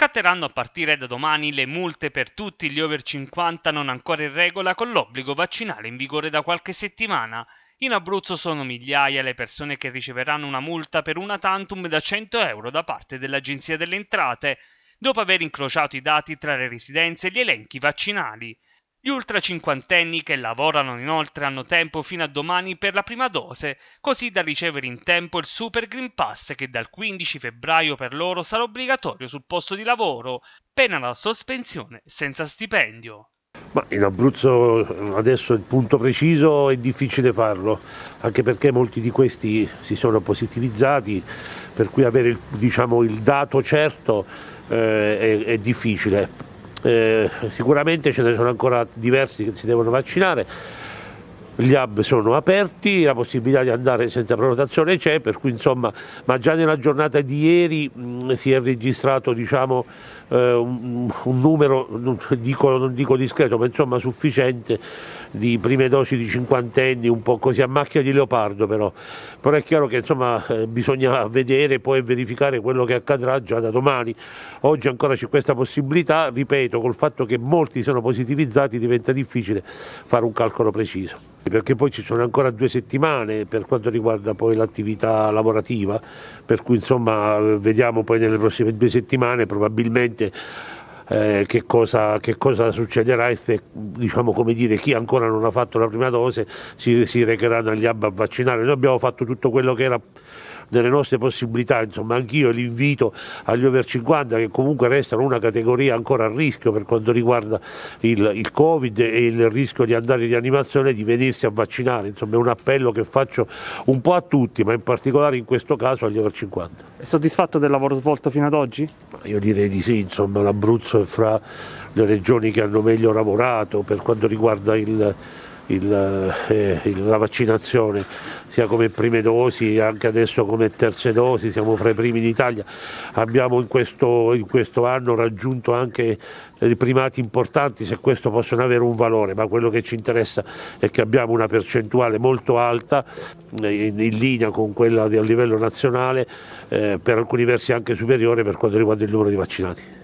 Scatteranno a partire da domani le multe per tutti gli over 50 non ancora in regola con l'obbligo vaccinale in vigore da qualche settimana. In Abruzzo sono migliaia le persone che riceveranno una multa per una tantum da 100 euro da parte dell'Agenzia delle Entrate, dopo aver incrociato i dati tra le residenze e gli elenchi vaccinali. Gli ultra cinquantenni che lavorano inoltre hanno tempo fino a domani per la prima dose, così da ricevere in tempo il Super Green Pass che dal 15 febbraio per loro sarà obbligatorio sul posto di lavoro, pena la sospensione senza stipendio. Ma in Abruzzo adesso il punto preciso è difficile farlo, anche perché molti di questi si sono positivizzati, per cui avere il, diciamo, il dato certo eh, è, è difficile eh, sicuramente ce ne sono ancora diversi che si devono vaccinare, gli hub sono aperti, la possibilità di andare senza prenotazione c'è, per cui insomma, ma già nella giornata di ieri mh, si è registrato diciamo, eh, un, un, numero, non dico, non dico discreto, ma insomma sufficiente di prime dosi di cinquantenni, un po' così a macchia di leopardo però, però è chiaro che insomma, eh, bisogna vedere e poi verificare quello che accadrà già da domani, oggi ancora c'è questa possibilità, ripeto, col fatto che molti sono positivizzati diventa difficile fare un calcolo preciso, perché poi ci sono ancora due settimane per quanto riguarda poi l'attività lavorativa, per cui insomma eh, vediamo poi nelle prossime due settimane probabilmente eh, che, cosa, che, cosa, succederà e se, diciamo, come dire, chi ancora non ha fatto la prima dose si, si recherà dagli hub a vaccinare. Noi abbiamo fatto tutto quello che era nelle nostre possibilità, insomma anch'io l'invito agli over 50 che comunque restano una categoria ancora a rischio per quanto riguarda il, il Covid e il rischio di andare di animazione di venirsi a vaccinare, insomma è un appello che faccio un po' a tutti ma in particolare in questo caso agli over 50. È soddisfatto del lavoro svolto fino ad oggi? Io direi di sì, insomma l'Abruzzo è fra le regioni che hanno meglio lavorato per quanto riguarda il il, eh, eh la vaccinazione sia come prime dosi, anche adesso come terze dosi, siamo fra i primi d'Italia. Abbiamo in questo, in questo anno raggiunto anche dei primati importanti, se questo possono avere un valore, ma quello che ci interessa è che abbiamo una percentuale molto alta, eh, in, in linea con quella di, a livello nazionale, eh, per alcuni versi anche superiore per quanto riguarda il numero di vaccinati.